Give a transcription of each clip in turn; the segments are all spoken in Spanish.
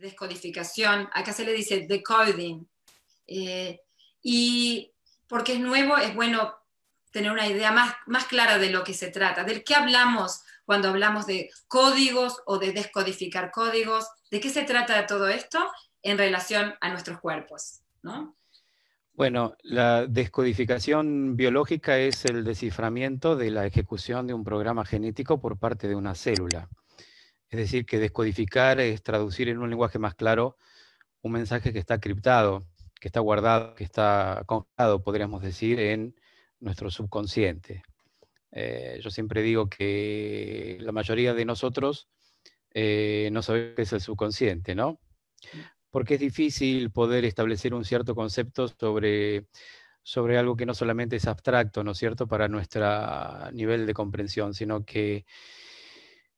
descodificación, acá se le dice decoding, eh, y porque es nuevo, es bueno tener una idea más, clara de lo que se trata, de qué hablamos cuando hablamos de códigos o de descodificar códigos, de qué se trata todo esto en relación a nuestros cuerpos. ¿no? Bueno, la descodificación biológica es el desciframiento de la ejecución de un programa genético por parte de una célula. Es decir, que descodificar es traducir en un lenguaje más claro un mensaje que está criptado, que está guardado, que está congelado, podríamos decir, en nuestro subconsciente. Eh, yo siempre digo que la mayoría de nosotros eh, no sabemos qué es el subconsciente, ¿no? Mm. Porque es difícil poder establecer un cierto concepto sobre, sobre algo que no solamente es abstracto, ¿no es cierto?, para nuestro nivel de comprensión, sino que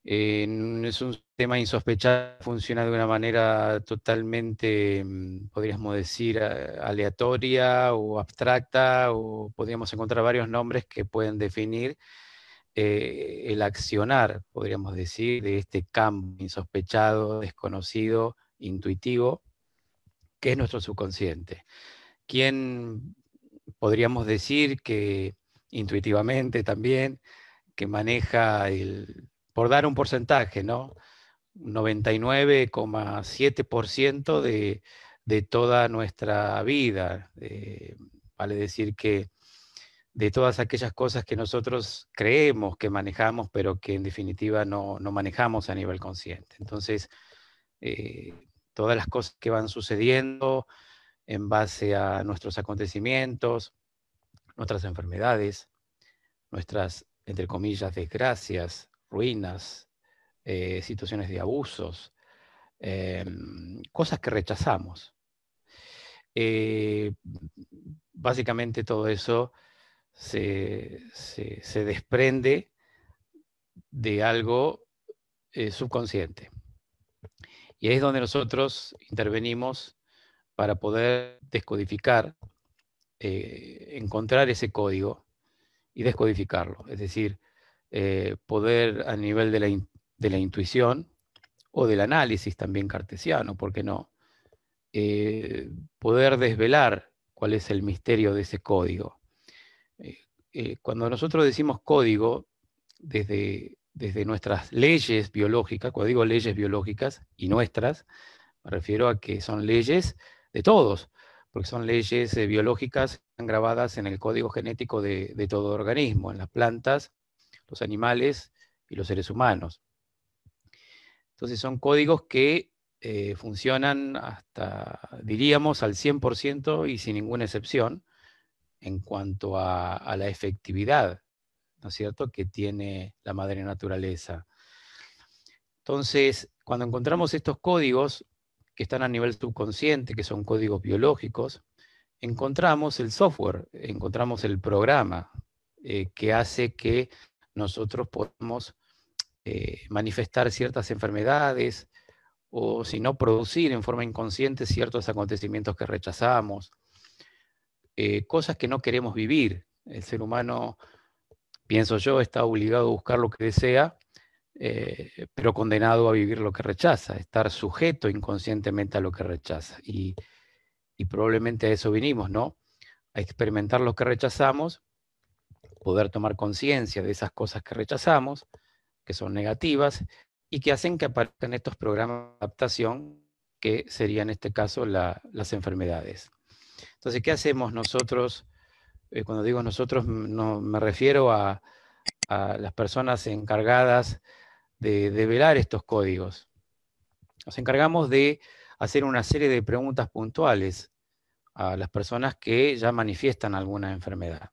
eh, es un tema insospechado, funciona de una manera totalmente, mm, podríamos decir, eh, aleatoria o abstracta, o podríamos encontrar varios nombres que pueden definir eh, el accionar, podríamos decir, de este campo insospechado, desconocido, intuitivo, que es nuestro subconsciente. ¿Quién podríamos decir que intuitivamente también, que maneja el, por dar un porcentaje, ¿no? 99,7% de, de toda nuestra vida. Eh, vale decir que de todas aquellas cosas que nosotros creemos que manejamos, pero que en definitiva no, manejamos a nivel consciente. Entonces, eh, todas las cosas que van sucediendo en base a nuestros acontecimientos, nuestras enfermedades, nuestras, entre comillas, desgracias, ruinas, eh, situaciones de abusos, eh, cosas que rechazamos. Eh, básicamente todo eso se, se desprende de algo subconsciente. Y ahí es donde nosotros intervenimos para poder descodificar, encontrar ese código y descodificarlo. Es decir, eh, poder a nivel de la, intuición o del análisis también cartesiano, ¿por qué no? Eh, poder desvelar cuál es el misterio de ese código. Eh, cuando nosotros decimos código, desde, nuestras leyes biológicas, cuando digo leyes biológicas y nuestras, me refiero a que son leyes de todos, porque son leyes biológicas grabadas en el código genético de, todo organismo, en las plantas, los animales y los seres humanos. Entonces son códigos que eh, funcionan hasta, diríamos, al 100% y sin ninguna excepción en cuanto a, la efectividad, ¿no es cierto?, que tiene la madre naturaleza. Entonces, cuando encontramos estos códigos que están a nivel subconsciente, que son códigos biológicos, encontramos el software, encontramos el programa eh, que hace que nosotros podemos eh, manifestar ciertas enfermedades o si no producir en forma inconsciente ciertos acontecimientos que rechazamos, eh, cosas que no queremos vivir. El ser humano, pienso yo, está obligado a buscar lo que desea, eh, pero condenado a vivir lo que rechaza, estar sujeto inconscientemente a lo que rechaza. Y, y probablemente a eso vinimos, ¿no? A experimentar lo que rechazamos poder tomar conciencia de esas cosas que rechazamos, que son negativas y que hacen que aparezcan estos programas de adaptación, que serían en este caso las enfermedades. Entonces, ¿qué hacemos nosotros? Eh, cuando digo nosotros, me refiero a, las personas encargadas de, de velar estos códigos. Nos encargamos de hacer una serie de preguntas puntuales a las personas que ya manifiestan alguna enfermedad.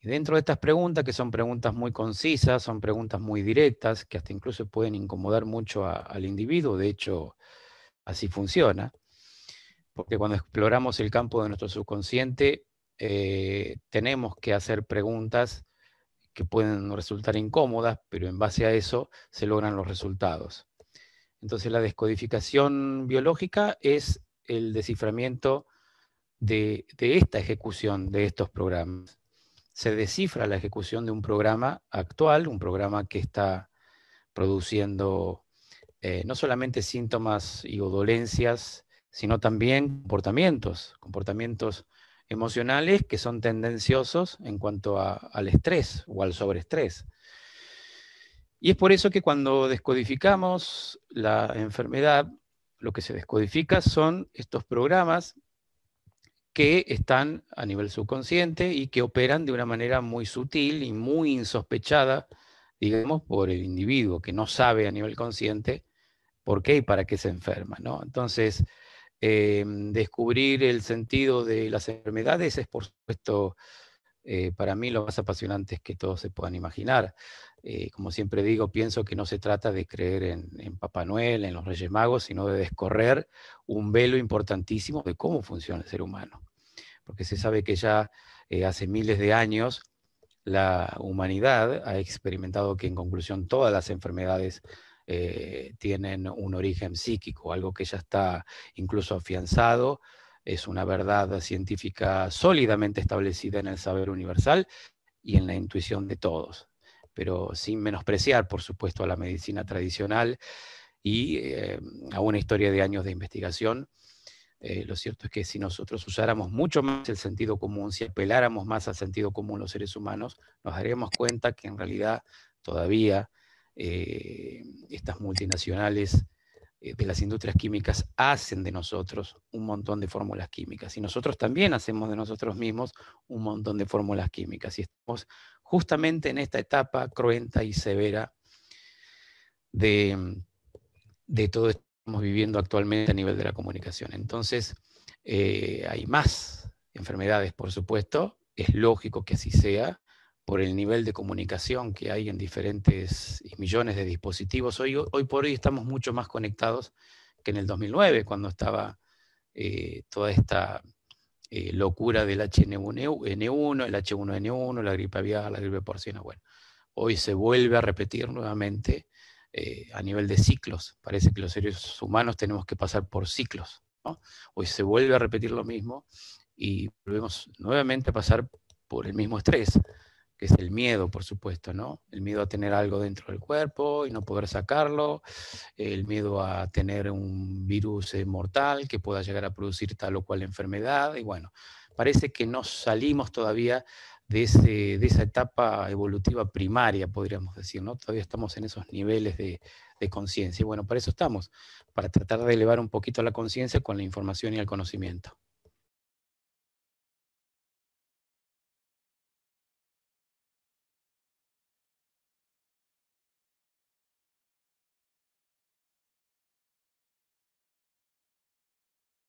Y dentro de estas preguntas, que son preguntas muy concisas, son preguntas muy directas, que hasta incluso pueden incomodar mucho al individuo, de hecho, así funciona, porque cuando exploramos el campo de nuestro subconsciente, eh, tenemos que hacer preguntas que pueden resultar incómodas, pero en base a eso se logran los resultados. Entonces la descodificación biológica es el desciframiento de esta ejecución de estos programas se descifra la ejecución de un programa actual, un programa que está produciendo eh, no solamente síntomas y o dolencias, sino también comportamientos, comportamientos emocionales que son tendenciosos en cuanto al estrés o al sobreestrés. Y es por eso que cuando descodificamos la enfermedad, lo que se descodifica son estos programas que están a nivel subconsciente y que operan de una manera muy sutil y muy insospechada, digamos, por el individuo que no sabe a nivel consciente por qué y para qué se enferma, ¿no? Entonces, eh, descubrir el sentido de las enfermedades es, por supuesto, eh, para mí lo más apasionante que todos se puedan imaginar. Eh, como siempre digo, pienso que no se trata de creer en, Papá Noel, en los Reyes Magos, sino de descorrer un velo importantísimo de cómo funciona el ser humano porque se sabe que ya eh, hace miles de años la humanidad ha experimentado que en conclusión todas las enfermedades eh, tienen un origen psíquico, algo que ya está incluso afianzado, es una verdad científica sólidamente establecida en el saber universal y en la intuición de todos, pero sin menospreciar, por supuesto, a la medicina tradicional y eh, a una historia de años de investigación eh, lo cierto es que si nosotros usáramos mucho más el sentido común, si apeláramos más al sentido común los seres humanos, nos daríamos cuenta que en realidad todavía eh, estas multinacionales eh, de las industrias químicas hacen de nosotros un montón de fórmulas químicas y nosotros también hacemos de nosotros mismos un montón de fórmulas químicas y estamos justamente en esta etapa cruenta y severa de, todo esto viviendo actualmente a nivel de la comunicación. Entonces, eh, hay más enfermedades, por supuesto, es lógico que así sea, por el nivel de comunicación que hay en diferentes millones de dispositivos. Hoy, hoy por hoy estamos mucho más conectados que en el 2009, cuando estaba eh, toda esta eh, locura del H1N1, el H1N1, la gripe aviar, la gripe porcina. Bueno, hoy se vuelve a repetir nuevamente eh, a nivel de ciclos. Parece que los seres humanos tenemos que pasar por ciclos. Hoy se vuelve a repetir lo mismo y volvemos nuevamente a pasar por el mismo estrés, que es el miedo, por supuesto, ¿no? El miedo a tener algo dentro del cuerpo y no poder sacarlo, el miedo a tener un virus eh, mortal que pueda llegar a producir tal o cual enfermedad, y bueno, parece que no salimos todavía de, esa etapa evolutiva primaria, podríamos decir, ¿no? Todavía estamos en esos niveles de, de conciencia. Y bueno, para eso estamos, para tratar de elevar un poquito la conciencia con la información y el conocimiento.